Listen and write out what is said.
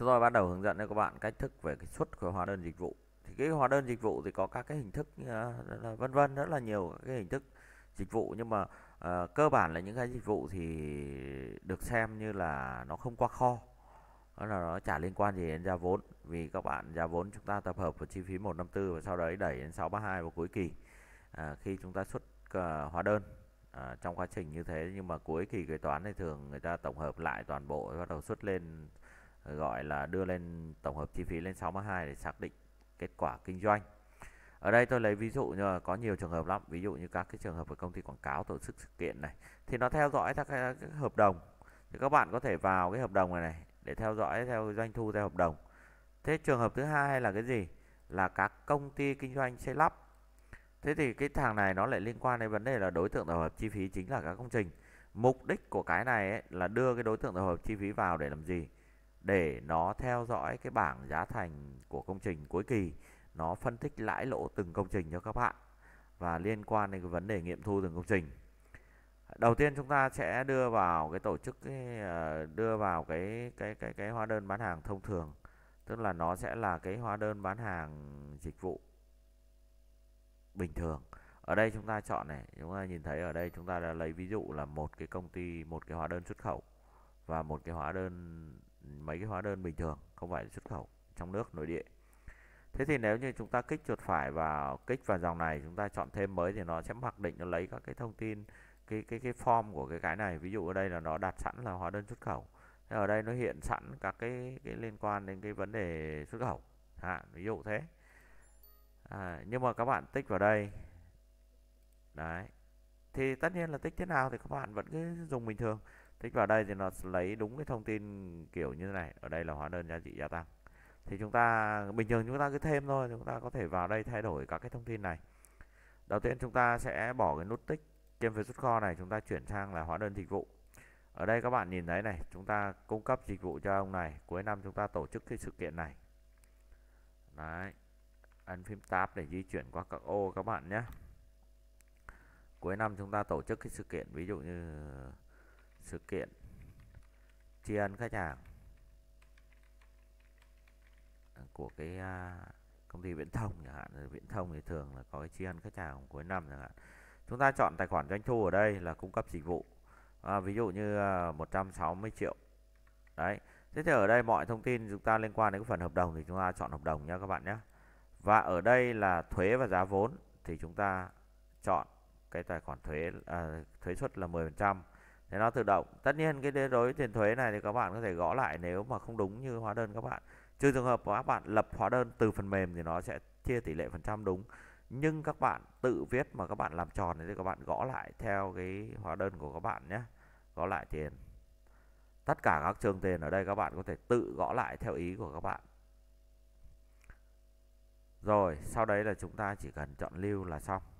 Thế rồi bắt đầu hướng dẫn cho các bạn cách thức về cái xuất của hóa đơn dịch vụ. Thì cái hóa đơn dịch vụ thì có các cái hình thức ờ, vân vân rất là nhiều các cái hình thức dịch vụ nhưng mà uh, cơ bản là những cái dịch vụ thì được xem như là nó không qua kho. Đó là nó chả liên quan gì đến giá vốn vì các bạn giá vốn chúng ta tập hợp vào chi phí 154 và sau đấy đẩy đến 632 vào cuối kỳ. À, khi chúng ta xuất uh, hóa đơn à, trong quá trình như thế nhưng mà cuối kỳ kế toán thì thường người ta tổng hợp lại toàn bộ bắt đầu xuất lên gọi là đưa lên tổng hợp chi phí lên 62 để xác định kết quả kinh doanh ở đây tôi lấy ví dụ như có nhiều trường hợp lắm ví dụ như các cái trường hợp của công ty quảng cáo tổ chức sự kiện này thì nó theo dõi các cái hợp đồng thì các bạn có thể vào cái hợp đồng này này để theo dõi theo doanh thu theo hợp đồng thế trường hợp thứ hai là cái gì là các công ty kinh doanh xây lắp thế thì cái thằng này nó lại liên quan đến vấn đề là đối tượng tổng hợp chi phí chính là các công trình mục đích của cái này ấy, là đưa cái đối tượng tổng hợp chi phí vào để làm gì để nó theo dõi cái bảng giá thành của công trình cuối kỳ nó phân tích lãi lỗ từng công trình cho các bạn và liên quan đến cái vấn đề nghiệm thu từng công trình đầu tiên chúng ta sẽ đưa vào cái tổ chức cái, ờ, đưa vào cái cái cái cái hóa đơn bán hàng thông thường tức là nó sẽ là cái hóa đơn bán hàng dịch vụ bình thường ở đây chúng ta chọn này chúng ta nhìn thấy ở đây chúng ta đã lấy ví dụ là một cái công ty một cái hóa đơn xuất khẩu và một cái hóa đơn mấy cái hóa đơn bình thường không phải xuất khẩu trong nước nội địa thế thì nếu như chúng ta kích chuột phải vào kích vào dòng này chúng ta chọn thêm mới thì nó sẽ mặc định nó lấy các cái thông tin cái cái cái form của cái cái này ví dụ ở đây là nó đặt sẵn là hóa đơn xuất khẩu thế ở đây nó hiện sẵn các cái cái liên quan đến cái vấn đề xuất khẩu à, ví dụ thế à, nhưng mà các bạn tích vào đây đấy thì tất nhiên là tích thế nào thì các bạn vẫn cứ dùng bình thường tích vào đây thì nó lấy đúng cái thông tin kiểu như thế này ở đây là hóa đơn giá trị gia tăng thì chúng ta bình thường chúng ta cứ thêm thôi chúng ta có thể vào đây thay đổi các cái thông tin này đầu tiên chúng ta sẽ bỏ cái nút tích trên phía xuất kho này chúng ta chuyển sang là hóa đơn dịch vụ ở đây các bạn nhìn thấy này chúng ta cung cấp dịch vụ cho ông này cuối năm chúng ta tổ chức cái sự kiện này đấy ấn phím tab để di chuyển qua các ô các bạn nhé cuối năm chúng ta tổ chức cái sự kiện ví dụ như sự kiện tri ân khách hàng của cái à, công ty viễn thông chẳng hạn viễn thông thì thường là có cái tri ân khách hàng cuối năm chẳng hạn chúng ta chọn tài khoản doanh thu ở đây là cung cấp dịch vụ à, ví dụ như 160 à, triệu đấy thế thì ở đây mọi thông tin chúng ta liên quan đến cái phần hợp đồng thì chúng ta chọn hợp đồng nhé các bạn nhé và ở đây là thuế và giá vốn thì chúng ta chọn cái tài khoản thuế à, thuế suất là 10% để nó tự động tất nhiên cái đối tiền thuế này thì các bạn có thể gõ lại nếu mà không đúng như hóa đơn các bạn trừ trường hợp các bạn lập hóa đơn từ phần mềm thì nó sẽ chia tỷ lệ phần trăm đúng nhưng các bạn tự viết mà các bạn làm tròn thì các bạn gõ lại theo cái hóa đơn của các bạn nhé gõ lại tiền tất cả các trường tiền ở đây các bạn có thể tự gõ lại theo ý của các bạn rồi sau đấy là chúng ta chỉ cần chọn lưu là xong